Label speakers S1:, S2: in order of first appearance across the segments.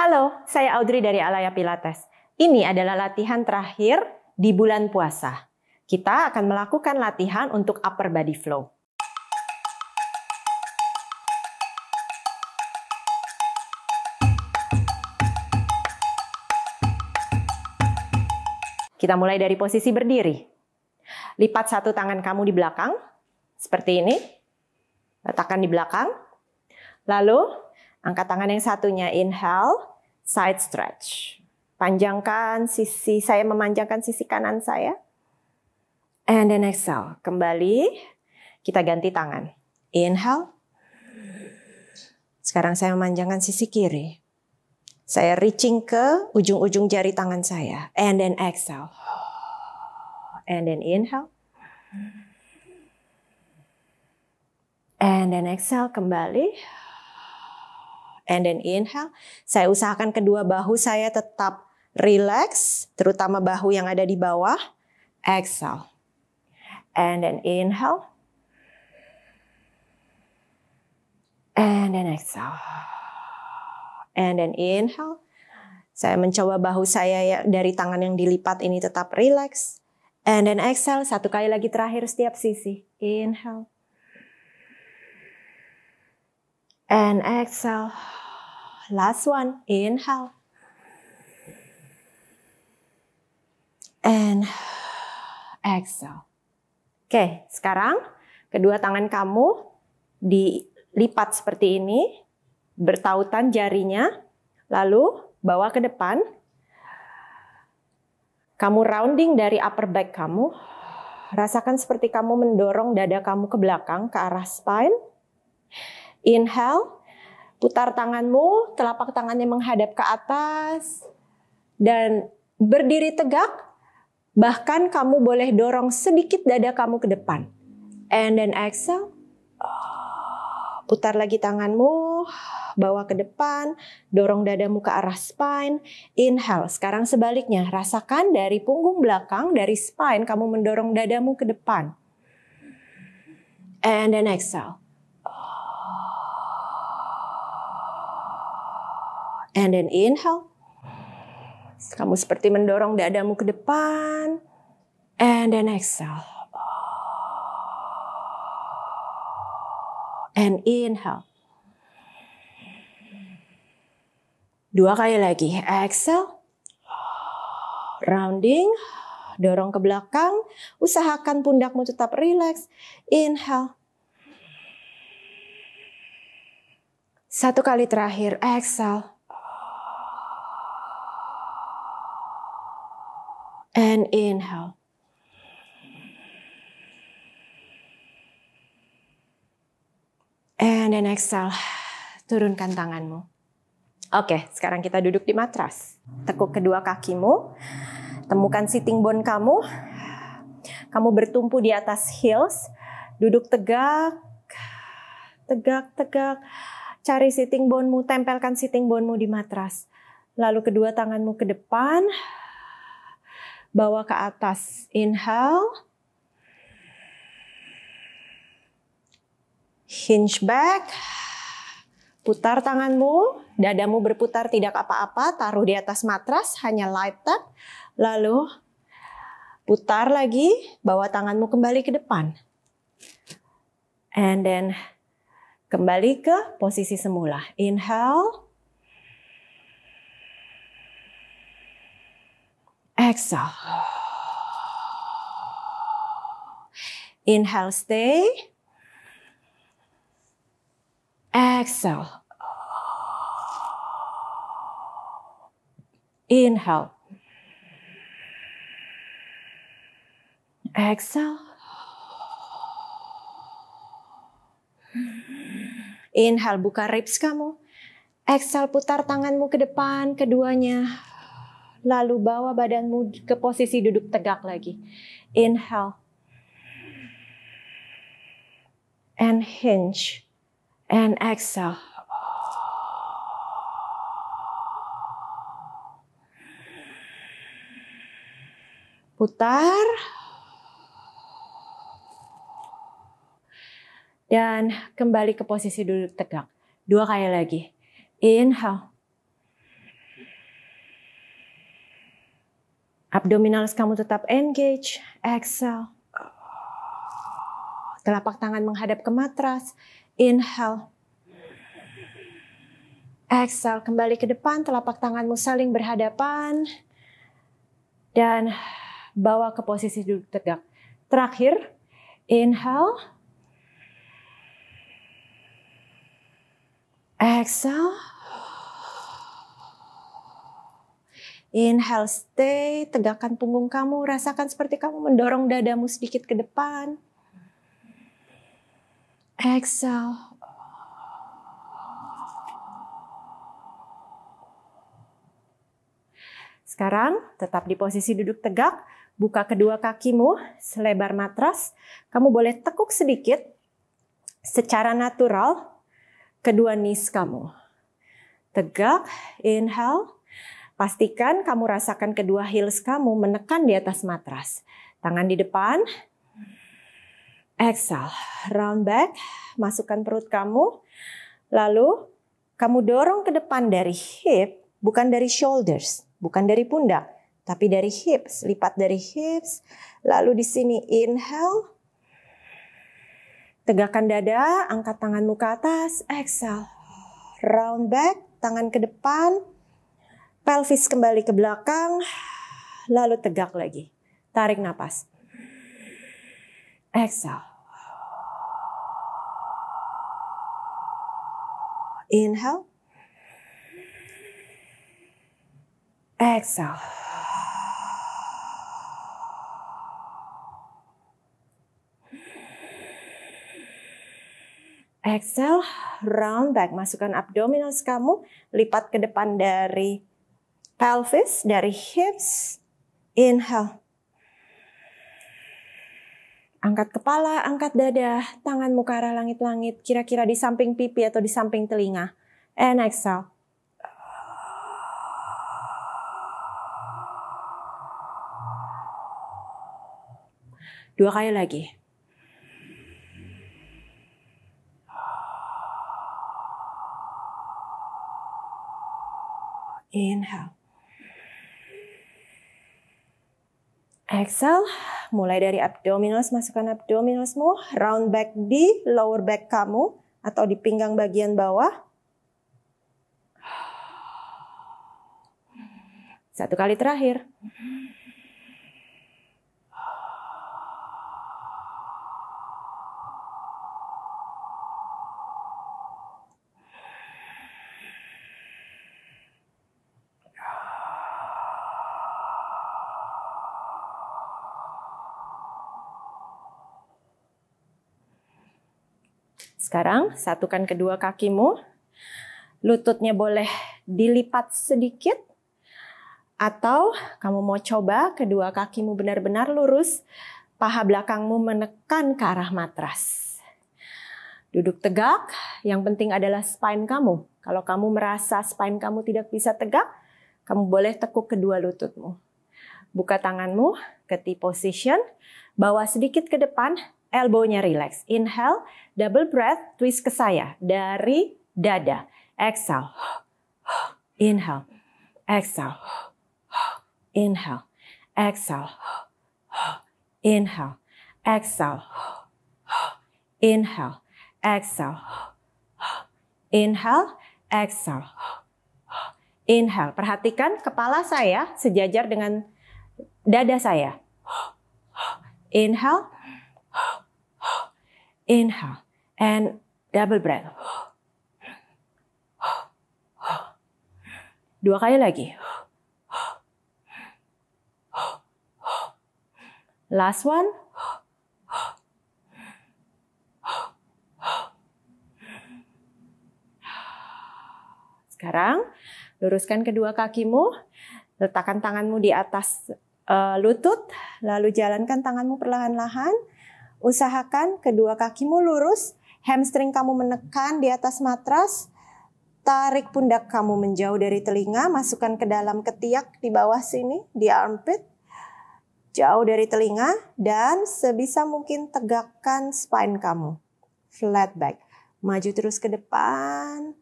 S1: Halo, saya Audrey dari Alaya Pilates. Ini adalah latihan terakhir di bulan puasa. Kita akan melakukan latihan untuk upper body flow. Kita mulai dari posisi berdiri. Lipat satu tangan kamu di belakang, seperti ini. Letakkan di belakang. Lalu, angkat tangan yang satunya, inhale side stretch. Panjangkan sisi saya memanjangkan sisi kanan saya. And then exhale. Kembali kita ganti tangan. Inhale. Sekarang saya memanjangkan sisi kiri. Saya reaching ke ujung-ujung jari tangan saya. And then exhale. And then inhale. And then exhale kembali and then inhale. Saya usahakan kedua bahu saya tetap relax, terutama bahu yang ada di bawah. Exhale. And then inhale. And then exhale. And then inhale. Saya mencoba bahu saya ya, dari tangan yang dilipat ini tetap relax. And then exhale, satu kali lagi terakhir setiap sisi. Inhale. And exhale. Last one, inhale. And exhale. Oke, sekarang kedua tangan kamu dilipat seperti ini, bertautan jarinya, lalu bawa ke depan. Kamu rounding dari upper back kamu. Rasakan seperti kamu mendorong dada kamu ke belakang, ke arah spine. Inhale. Putar tanganmu, telapak tangannya menghadap ke atas, dan berdiri tegak. Bahkan kamu boleh dorong sedikit dada kamu ke depan. And then exhale. Oh, putar lagi tanganmu, bawa ke depan, dorong dadamu ke arah spine. Inhale. Sekarang sebaliknya, rasakan dari punggung belakang, dari spine, kamu mendorong dadamu ke depan. And then exhale. And then inhale. Kamu seperti mendorong dadamu ke depan. And then exhale. And inhale. Dua kali lagi. Exhale. Rounding. Dorong ke belakang. Usahakan pundakmu tetap rileks. Inhale. Satu kali terakhir. Exhale. and inhale. And then exhale, turunkan tanganmu. Oke, sekarang kita duduk di matras. Tekuk kedua kakimu, temukan sitting bone kamu. Kamu bertumpu di atas heels, duduk tegak, tegak, tegak. Cari sitting bonemu, tempelkan sitting bonemu di matras. Lalu kedua tanganmu ke depan, bawa ke atas. Inhale. Hinge back. Putar tanganmu, dadamu berputar tidak apa-apa, taruh di atas matras, hanya light up Lalu putar lagi, bawa tanganmu kembali ke depan. And then kembali ke posisi semula. Inhale. Exhale. Inhale, stay. Exhale. Inhale. Exhale. Inhale, buka ribs kamu. Exhale, putar tanganmu ke depan, keduanya lalu bawa badanmu ke posisi duduk tegak lagi. Inhale. And hinge. And exhale. Putar. Dan kembali ke posisi duduk tegak. Dua kali lagi. Inhale. Abdominalis kamu tetap engage. Exhale. Telapak tangan menghadap ke matras. Inhale. Exhale. Kembali ke depan. Telapak tanganmu saling berhadapan. Dan bawa ke posisi duduk tegak. Terakhir. Inhale. Exhale. Inhale, stay, tegakkan punggung kamu, rasakan seperti kamu mendorong dadamu sedikit ke depan. Exhale. Sekarang tetap di posisi duduk tegak, buka kedua kakimu selebar matras. Kamu boleh tekuk sedikit secara natural kedua knees kamu. Tegak, inhale, Pastikan kamu rasakan kedua heels kamu menekan di atas matras. Tangan di depan. Exhale, round back, masukkan perut kamu. Lalu kamu dorong ke depan dari hip, bukan dari shoulders, bukan dari pundak, tapi dari hips, lipat dari hips. Lalu di sini inhale, tegakkan dada, angkat tanganmu ke atas, exhale, round back, tangan ke depan, pelvis kembali ke belakang, lalu tegak lagi. Tarik nafas. Exhale. Inhale. Exhale. Exhale, round back. Masukkan abdominals kamu, lipat ke depan dari pelvis dari hips. Inhale. Angkat kepala, angkat dada, tangan ke arah langit-langit, kira-kira di samping pipi atau di samping telinga. And exhale. Dua kali lagi. Inhale. Exhale, mulai dari abdominals, masukkan abdominalsmu, round back di lower back kamu atau di pinggang bagian bawah. Satu kali terakhir. Sekarang satukan kedua kakimu. Lututnya boleh dilipat sedikit atau kamu mau coba kedua kakimu benar-benar lurus, paha belakangmu menekan ke arah matras. Duduk tegak, yang penting adalah spine kamu. Kalau kamu merasa spine kamu tidak bisa tegak, kamu boleh tekuk kedua lututmu. Buka tanganmu keti position, bawa sedikit ke depan, elbownya relax. Inhale, double breath, twist ke saya dari dada. Exhale, inhale, exhale, inhale, exhale, inhale, exhale, inhale, exhale, inhale, exhale. Inhale, perhatikan kepala saya sejajar dengan dada saya. Inhale, Inhale and double breath. Dua kali lagi. Last one. Sekarang luruskan kedua kakimu, letakkan tanganmu di atas eh, lutut, lalu jalankan tanganmu perlahan-lahan Usahakan kedua kakimu lurus, hamstring kamu menekan di atas matras, tarik pundak kamu menjauh dari telinga, masukkan ke dalam ketiak di bawah sini, di armpit, jauh dari telinga, dan sebisa mungkin tegakkan spine kamu. Flat back. Maju terus ke depan.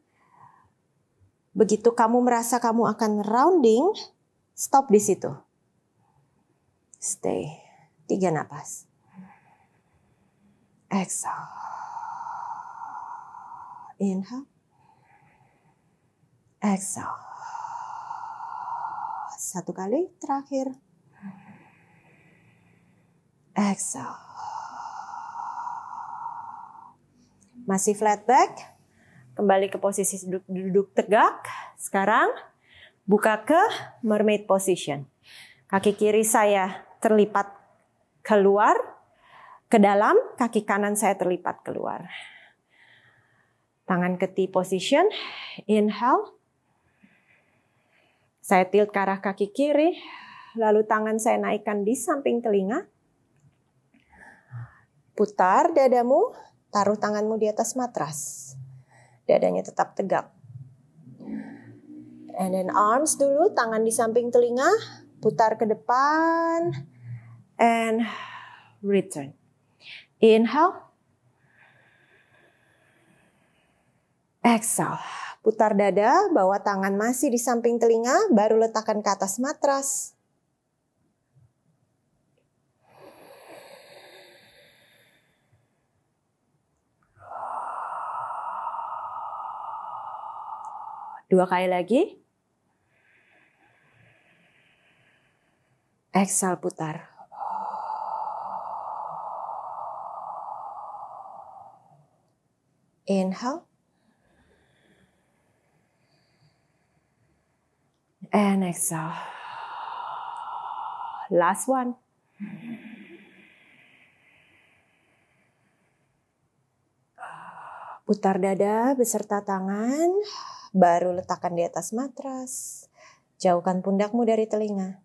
S1: Begitu kamu merasa kamu akan rounding, stop di situ. Stay. Tiga napas. Exhale. Inhale. Exhale. Satu kali terakhir. Exhale. Masih flat back. Kembali ke posisi duduk, duduk tegak. Sekarang buka ke mermaid position. Kaki kiri saya terlipat keluar, ke dalam, kaki kanan saya terlipat keluar. Tangan keti position, inhale. Saya tilt ke arah kaki kiri, lalu tangan saya naikkan di samping telinga. Putar dadamu, taruh tanganmu di atas matras. Dadanya tetap tegak. And then arms dulu, tangan di samping telinga, putar ke depan, and return. Inhale. Exhale. Putar dada, bawa tangan masih di samping telinga, baru letakkan ke atas matras. Dua kali lagi. Exhale putar. Inhale. And exhale. Last one. Putar dada beserta tangan, baru letakkan di atas matras. Jauhkan pundakmu dari telinga.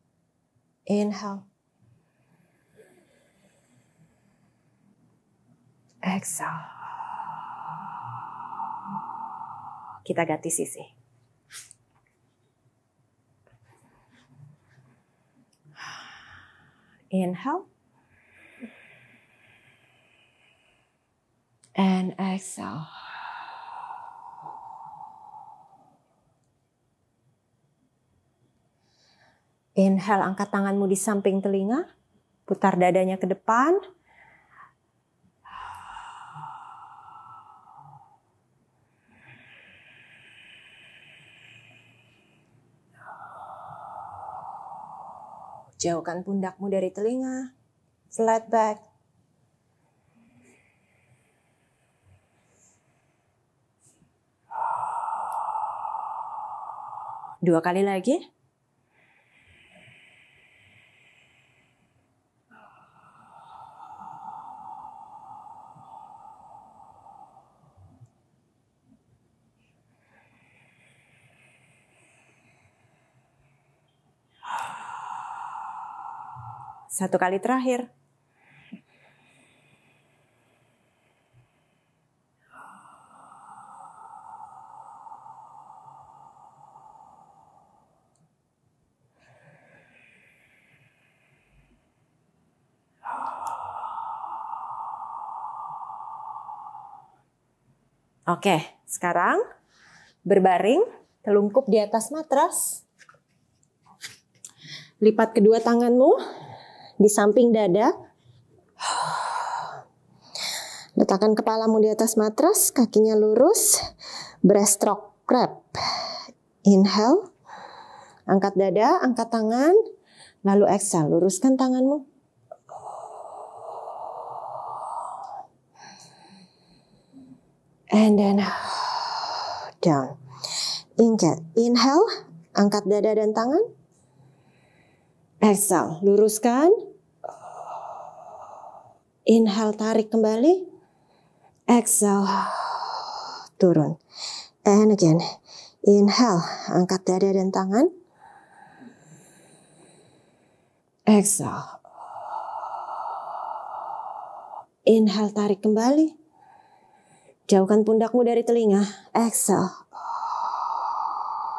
S1: Inhale. Exhale. kita ganti sisi. Inhale. And exhale. Inhale, angkat tanganmu di samping telinga. Putar dadanya ke depan. Jauhkan pundakmu dari telinga. Flat back. Dua kali lagi. Satu kali terakhir. Oke, sekarang berbaring, telungkup di atas matras. Lipat kedua tanganmu di samping dada. Letakkan kepalamu di atas matras, kakinya lurus, breaststroke crab. Inhale, angkat dada, angkat tangan, lalu exhale, luruskan tanganmu. And then down. inhale, angkat dada dan tangan. Exhale, luruskan. Inhale, tarik kembali. Exhale, turun. And again. Inhale, angkat dada dan tangan. Exhale. Inhale, tarik kembali. Jauhkan pundakmu dari telinga. Exhale.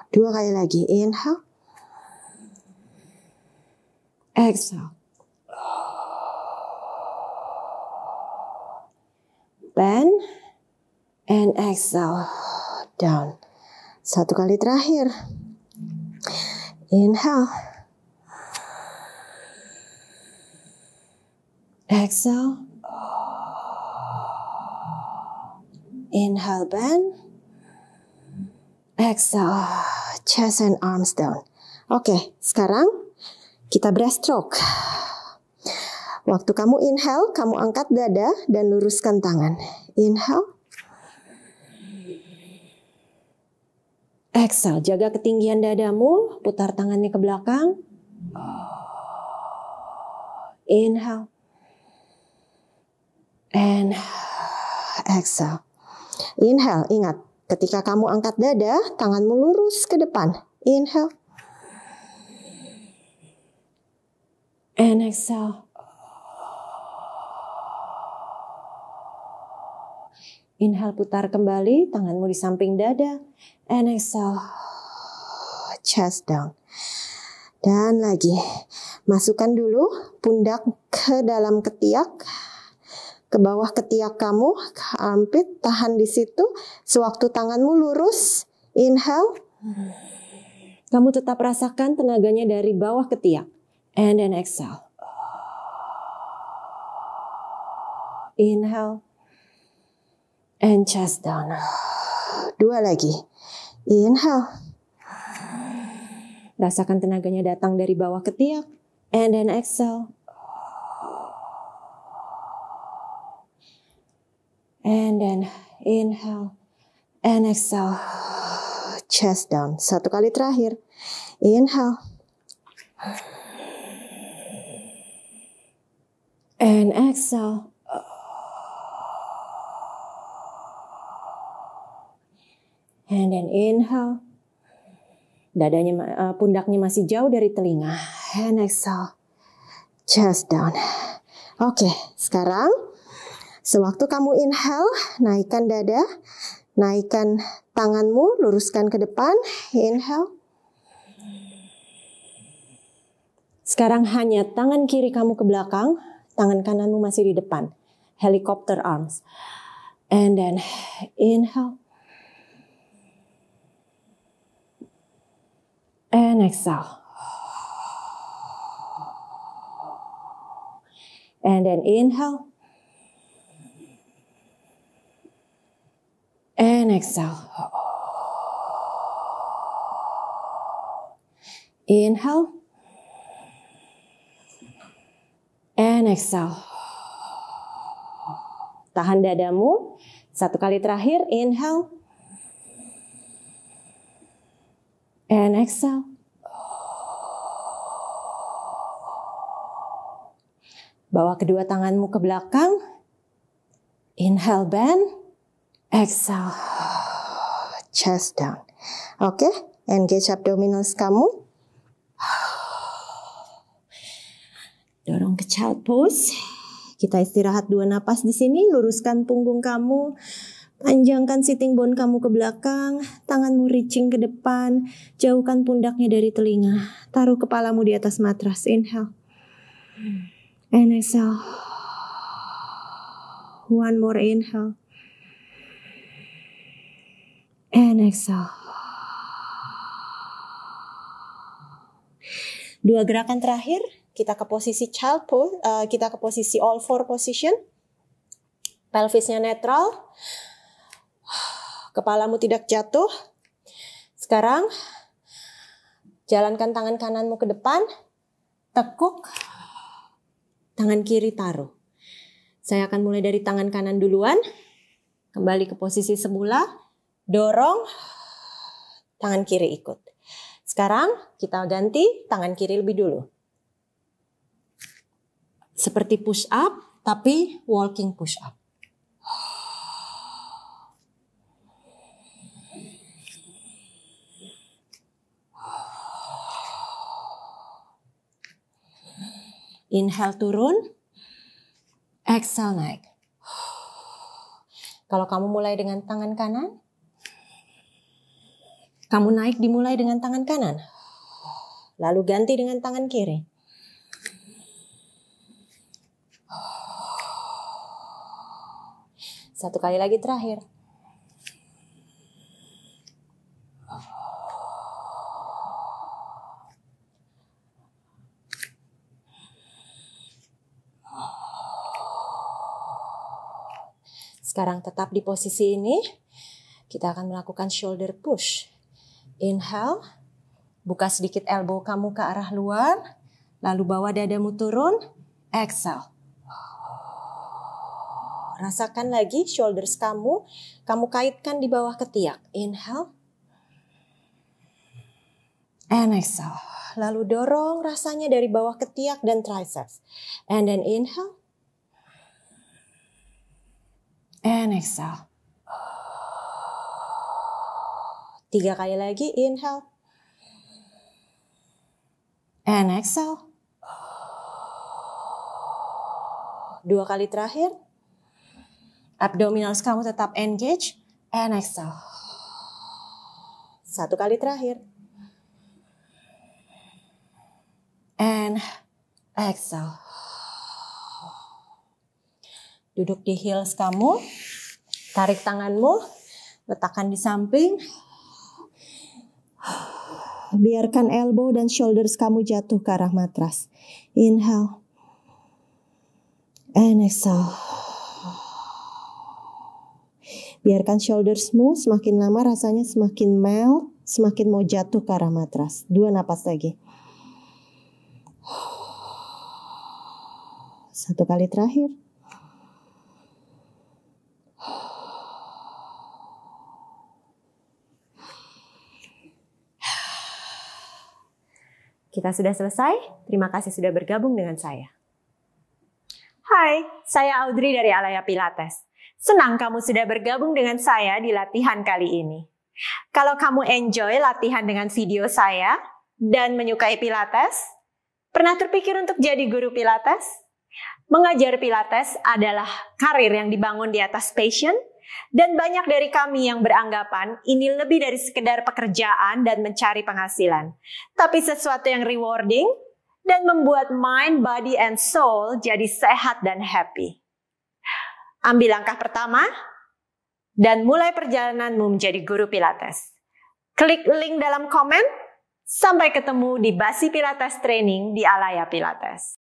S1: Dua kali lagi. Inhale. Exhale. Bend and exhale. Down. Satu kali terakhir. Inhale. Exhale. Inhale, bend. Exhale. Chest and arms down. Oke, okay, sekarang kita breaststroke. Waktu kamu inhale, kamu angkat dada dan luruskan tangan. Inhale. Exhale, jaga ketinggian dadamu, putar tangannya ke belakang. Inhale. And exhale. Inhale, ingat. Ketika kamu angkat dada, tanganmu lurus ke depan. Inhale. and exhale. Inhale putar kembali, tanganmu di samping dada. And exhale, chest down. Dan lagi, masukkan dulu pundak ke dalam ketiak. Ke bawah ketiak kamu, ke armpit, tahan di situ. Sewaktu tanganmu lurus, inhale. Kamu tetap rasakan tenaganya dari bawah ketiak and then exhale. Inhale and chest down. Dua lagi. Inhale. Rasakan tenaganya datang dari bawah ketiak. And then exhale. And then inhale and exhale. Chest down. Satu kali terakhir. Inhale. and exhale. And then inhale. Dadanya, uh, pundaknya masih jauh dari telinga. And exhale. Chest down. Oke, okay, sekarang sewaktu kamu inhale, naikkan dada, naikkan tanganmu, luruskan ke depan. Inhale. Sekarang hanya tangan kiri kamu ke belakang, tangan kananmu masih di depan. Helicopter arms. And then inhale. And exhale. And then inhale. And exhale. Inhale. and exhale. Tahan dadamu. Satu kali terakhir, inhale. And exhale. Bawa kedua tanganmu ke belakang. Inhale bend. Exhale. Chest down. Oke, okay? engage abdominals kamu. child pose. Kita istirahat dua napas di sini, luruskan punggung kamu, panjangkan sitting bone kamu ke belakang, tanganmu reaching ke depan, jauhkan pundaknya dari telinga, taruh kepalamu di atas matras. Inhale. And exhale. One more inhale. And exhale. Dua gerakan terakhir, kita ke posisi child pose, uh, kita ke posisi all four position, pelvisnya netral, kepalamu tidak jatuh. Sekarang jalankan tangan kananmu ke depan, tekuk, tangan kiri taruh. Saya akan mulai dari tangan kanan duluan, kembali ke posisi semula, dorong, tangan kiri ikut. Sekarang kita ganti tangan kiri lebih dulu. Seperti push up, tapi walking push up. Inhale turun, exhale naik. Kalau kamu mulai dengan tangan kanan, kamu naik dimulai dengan tangan kanan, lalu ganti dengan tangan kiri. Satu kali lagi terakhir. Sekarang tetap di posisi ini. Kita akan melakukan shoulder push. Inhale, buka sedikit elbow kamu ke arah luar, lalu bawa dadamu turun. Exhale. Rasakan lagi shoulders kamu. Kamu kaitkan di bawah ketiak. Inhale. And exhale. Lalu dorong rasanya dari bawah ketiak dan triceps. And then inhale. And exhale. Tiga kali lagi inhale. And exhale. Dua kali terakhir abdominals kamu tetap engage and exhale. Satu kali terakhir. And exhale. Duduk di heels kamu. Tarik tanganmu. Letakkan di samping. Biarkan elbow dan shoulders kamu jatuh ke arah matras. Inhale. And exhale. Biarkan shouldersmu semakin lama rasanya semakin melt, semakin mau jatuh ke arah matras. Dua napas lagi. Satu kali terakhir. Kita sudah selesai. Terima kasih sudah bergabung dengan saya. Hai, saya Audrey dari Alaya Pilates. Senang kamu sudah bergabung dengan saya di latihan kali ini. Kalau kamu enjoy latihan dengan video saya dan menyukai Pilates, pernah terpikir untuk jadi guru Pilates? Mengajar Pilates adalah karir yang dibangun di atas passion, dan banyak dari kami yang beranggapan ini lebih dari sekedar pekerjaan dan mencari penghasilan, tapi sesuatu yang rewarding dan membuat mind, body, and soul jadi sehat dan happy. Ambil langkah pertama dan mulai perjalananmu menjadi guru Pilates. Klik link dalam komen. Sampai ketemu di Basi Pilates Training di Alaya Pilates.